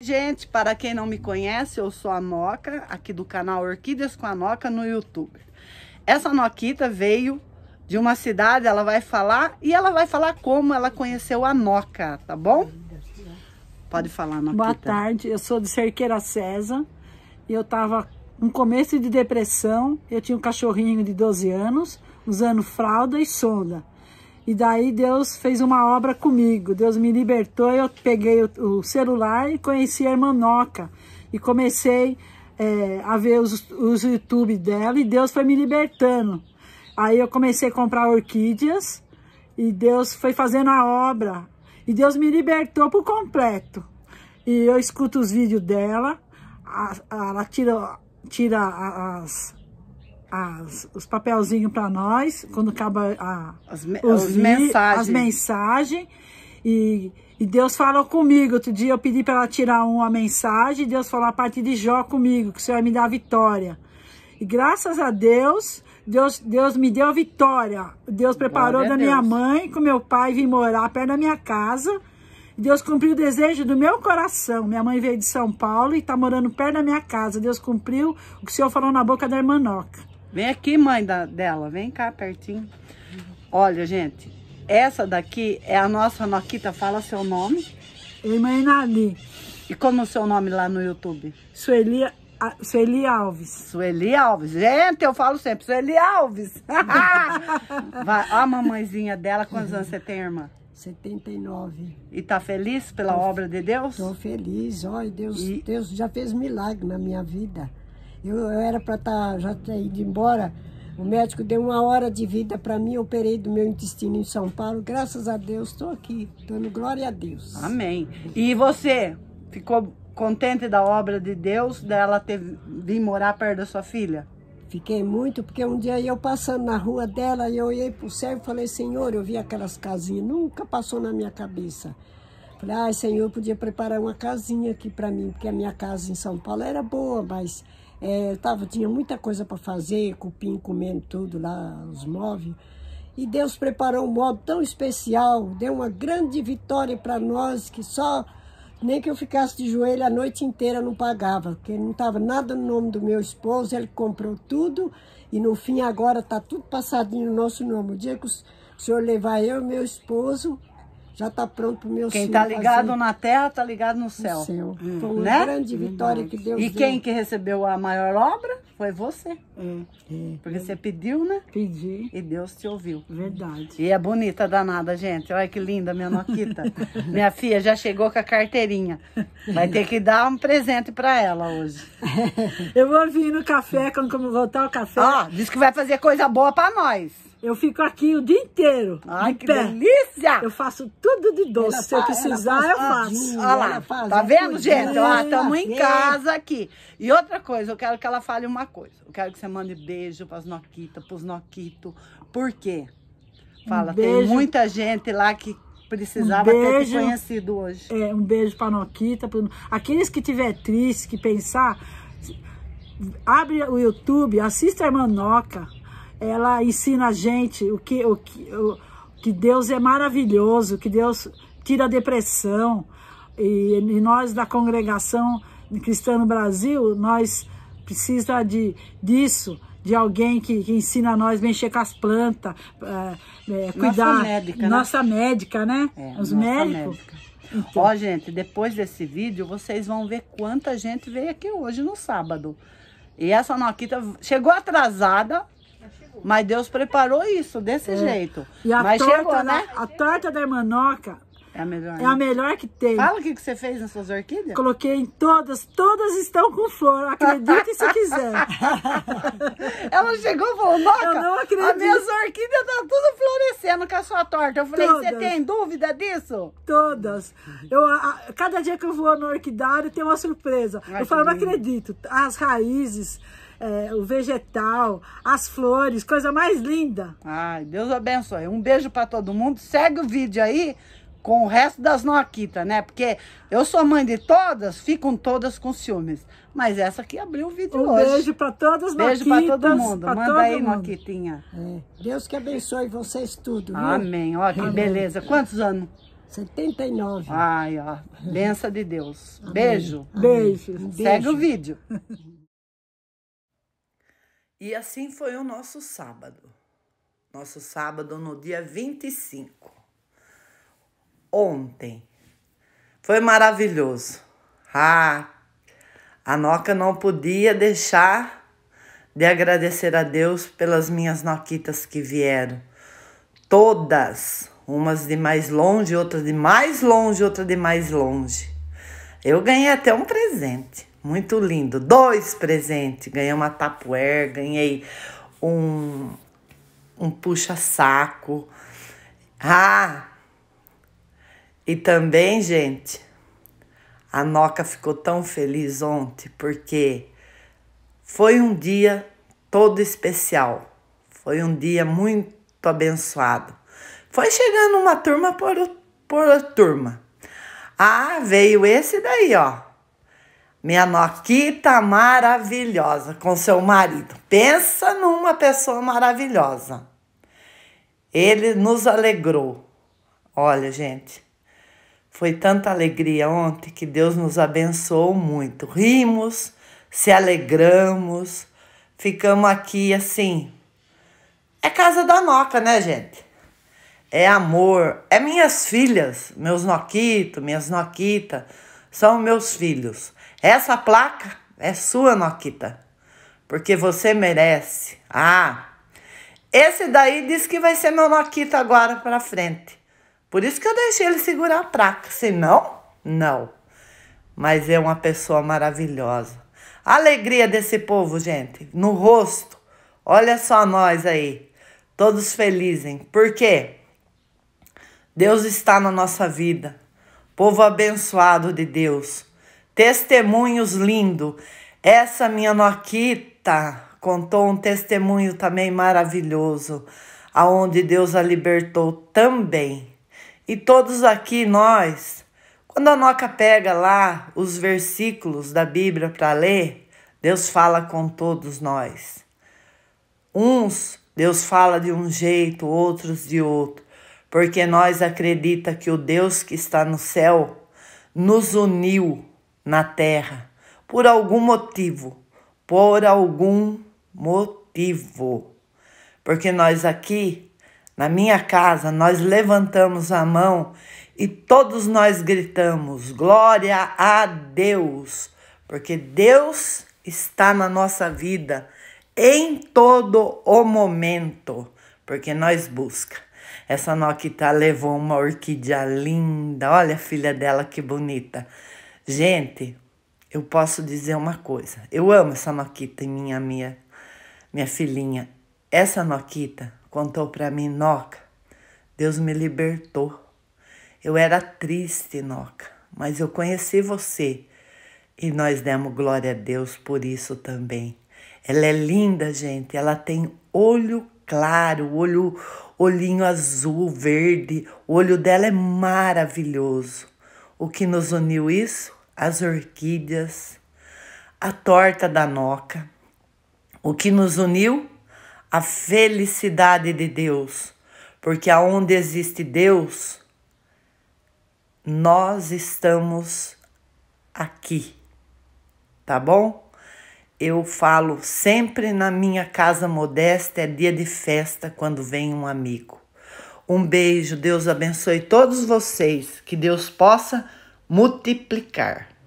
Gente, para quem não me conhece, eu sou a Noca, aqui do canal Orquídeas com a Noca no YouTube. Essa Noquita veio de uma cidade, ela vai falar, e ela vai falar como ela conheceu a Noca, tá bom? Pode falar, Noquita. Boa tarde, eu sou de Cerqueira César, e eu tava um começo de depressão, eu tinha um cachorrinho de 12 anos, usando fralda e sonda. E daí Deus fez uma obra comigo. Deus me libertou. Eu peguei o, celular e conheci a irmã Noca. E comecei é, a ver os, os YouTube dela. E Deus foi me libertando. Aí eu comecei a comprar orquídeas. E Deus foi fazendo a obra. E Deus me libertou por completo. E eu escuto os vídeos dela. A, a, ela tira, tira as as, os papelzinhos para nós, quando acaba a, as, me, os, mensagens. as mensagens. E, e Deus falou comigo. Outro dia eu pedi para ela tirar uma mensagem. E Deus falou a partir de Jó comigo, que o Senhor vai me dar a vitória. E graças a Deus, Deus, Deus me deu a vitória. Deus preparou Glória da minha mãe com meu pai vim morar perto da minha casa. Deus cumpriu o desejo do meu coração. Minha mãe veio de São Paulo e está morando perto da minha casa. Deus cumpriu o que o Senhor falou na boca da irmã Noca. Vem aqui, mãe da, dela. Vem cá pertinho. Olha, gente. Essa daqui é a nossa Noquita. Fala seu nome. Irmã Nali. E como é o seu nome lá no YouTube? Sueli, Sueli Alves. Sueli Alves. Gente, eu falo sempre, Sueli Alves. Vai, a mamãezinha dela. Quantos anos você tem, irmã? 79. E tá feliz pela tô, obra de Deus? Tô feliz, olha, Deus, e... Deus já fez milagre na minha vida. Eu, eu era para estar tá, já ter ido embora. O médico deu uma hora de vida para mim, eu operei do meu intestino em São Paulo. Graças a Deus, estou aqui, dando glória a Deus. Amém. E você ficou contente da obra de Deus, dela ter vir morar perto da sua filha? Fiquei muito, porque um dia eu passando na rua dela, eu olhei para o céu e falei, Senhor, eu vi aquelas casinhas, nunca passou na minha cabeça. Falei, ai, Senhor, eu podia preparar uma casinha aqui para mim, porque a minha casa em São Paulo era boa, mas é, tava, tinha muita coisa para fazer, cupim comendo tudo lá, os móveis. E Deus preparou um modo tão especial, deu uma grande vitória para nós, que só, nem que eu ficasse de joelho a noite inteira, não pagava, porque não estava nada no nome do meu esposo, ele comprou tudo, e no fim agora está tudo passadinho no nosso nome. O dia que o senhor levar eu e meu esposo, já está pronto para o meu Quem está ligado fazer. na terra está ligado no céu. No céu. Hum. Foi uma né? grande vitória hum. que Deus E deu. quem que recebeu a maior obra foi você. É. É. Porque você pediu, né? Pedi. E Deus te ouviu. Verdade. E é bonita, danada, gente. Olha que linda minha Noquita. minha filha já chegou com a carteirinha. Vai ter que dar um presente para ela hoje. eu vou vir no café, quando voltar o café. Ó, diz que vai fazer coisa boa para nós. Eu fico aqui o dia inteiro. Ai, que pé. delícia! Eu faço tudo de doce. Ela Se eu precisar, eu faço. Olha lá, tá é vendo, gente? Estamos em casa aqui. E outra coisa, eu quero que ela fale uma coisa. Eu quero que você mande beijo pras noquitas, pros noquitos. Por quê? Fala, um tem muita gente lá que precisava um beijo, ter te conhecido hoje. É, um beijo pra Noquita. Pro... Aqueles que tiver triste, que pensar, abre o YouTube, assista a Irmã Noca ela ensina a gente o que, o que, o, que Deus é maravilhoso, que Deus tira a depressão. E, e nós da congregação cristã no Brasil, nós precisamos de, disso, de alguém que, que ensina a nós mexer com as plantas, é, é, cuidar. Né? Nossa médica, Nossa né? médica, né? É, Os médicos. Então. Ó, gente, depois desse vídeo, vocês vão ver quanta gente veio aqui hoje no sábado. E essa Noquita chegou atrasada, mas Deus preparou isso desse é. jeito. E a Mas torta, chegou, né? A torta da manoca é a melhor. É né? a melhor que tem. Fala o que você fez nas suas orquídeas. Coloquei em todas, todas estão com flor. Acredite se quiser. Ela chegou e falou, Noca, eu não acredito. as minhas orquídeas estão tá tudo florescendo com a sua torta. Eu falei, você tem dúvida disso? Todas. Eu, a, a, cada dia que eu vou no orquidário tem uma surpresa. eu falo, lindo. não acredito. As raízes... É, o vegetal, as flores, coisa mais linda. Ai, Deus abençoe. Um beijo para todo mundo. Segue o vídeo aí, com o resto das noquitas, né? Porque eu sou mãe de todas, ficam todas com ciúmes. Mas essa aqui abriu o vídeo um hoje. Beijo para todas, Beijo para todo mundo. Manda todo aí, mundo. É. Deus que abençoe vocês tudo. Viu? Amém. Ó, que Amém. beleza. Quantos anos? 79. Ai, ó. Benção de Deus. Amém. Beijo. Beijo. Beijo. Segue o vídeo. E assim foi o nosso sábado. Nosso sábado no dia 25 ontem. Foi maravilhoso. Ah, a Noca não podia deixar de agradecer a Deus pelas minhas noquitas que vieram. Todas, umas de mais longe, outras de mais longe, outra de mais longe. Eu ganhei até um presente, muito lindo. Dois presentes. Ganhei uma tapuer, ganhei um, um puxa-saco. Ah, e também, gente, a Noca ficou tão feliz ontem porque foi um dia todo especial. Foi um dia muito abençoado. Foi chegando uma turma por, por turma. Ah, veio esse daí, ó. Minha Noquita maravilhosa com seu marido. Pensa numa pessoa maravilhosa. Ele nos alegrou. Olha, gente, foi tanta alegria ontem que Deus nos abençoou muito. Rimos, se alegramos, ficamos aqui assim. É casa da Noca, né, gente? É amor, é minhas filhas, meus Noquito, minhas Noquita, são meus filhos. Essa placa é sua, Noquita, porque você merece. Ah, esse daí diz que vai ser meu Noquita agora para frente. Por isso que eu deixei ele segurar a placa. Senão, não. Mas é uma pessoa maravilhosa. A alegria desse povo, gente, no rosto. Olha só nós aí, todos felizes. Por quê? Deus está na nossa vida. Povo abençoado de Deus. Testemunhos lindo. Essa minha Noquita contou um testemunho também maravilhoso, aonde Deus a libertou também e todos aqui nós, quando a Noca pega lá os versículos da Bíblia para ler, Deus fala com todos nós. Uns Deus fala de um jeito, outros de outro, porque nós acredita que o Deus que está no céu nos uniu na terra por algum motivo, por algum motivo. Porque nós aqui na minha casa, nós levantamos a mão e todos nós gritamos: Glória a Deus, porque Deus está na nossa vida em todo o momento, porque nós busca. Essa Noquita levou uma orquídea linda, olha a filha dela que bonita. Gente, eu posso dizer uma coisa. Eu amo essa Noquita, minha minha minha filhinha. Essa Noquita contou para mim Noca. Deus me libertou. Eu era triste, Noca, mas eu conheci você e nós demos glória a Deus por isso também. Ela é linda, gente. Ela tem olho claro, olho, olhinho azul, verde. O olho dela é maravilhoso. O que nos uniu isso? As orquídeas, a torta da noca. O que nos uniu? a felicidade de Deus, porque aonde existe Deus, nós estamos aqui, tá bom? Eu falo sempre na minha casa modesta, é dia de festa quando vem um amigo. Um beijo, Deus abençoe todos vocês, que Deus possa multiplicar.